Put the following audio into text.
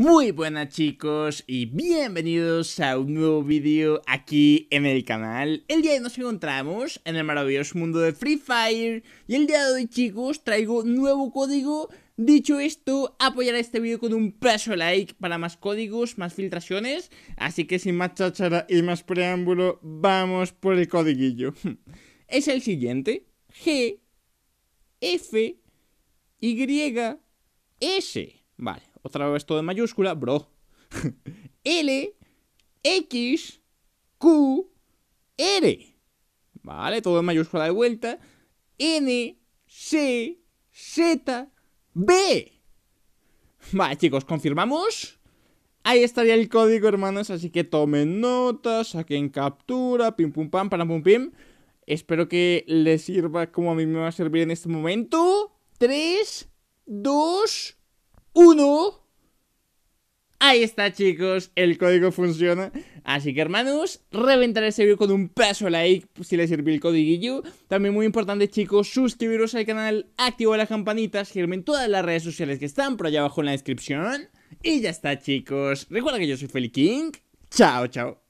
Muy buenas chicos y bienvenidos a un nuevo vídeo aquí en el canal El día de hoy nos encontramos en el maravilloso mundo de Free Fire Y el día de hoy chicos traigo nuevo código Dicho esto, apoyar este vídeo con un paso like para más códigos, más filtraciones Así que sin más cháchara y más preámbulo, vamos por el codiguillo Es el siguiente G F Y S Vale, otra vez todo en mayúscula, bro. L, X, Q, R. Vale, todo en mayúscula de vuelta. N, C, Z, B. Vale, chicos, confirmamos. Ahí estaría el código, hermanos, así que tomen notas, saquen captura, pim pum pam, para pum pim. Espero que les sirva como a mí me va a servir en este momento. 3, 2, 1. Ahí está, chicos, el código funciona. Así que, hermanos, reventar ese vídeo con un paso like si les sirvió el YU. También muy importante, chicos, suscribiros al canal, activar la campanita, seguirme en todas las redes sociales que están por allá abajo en la descripción. Y ya está, chicos. Recuerda que yo soy Feli King. Chao, chao.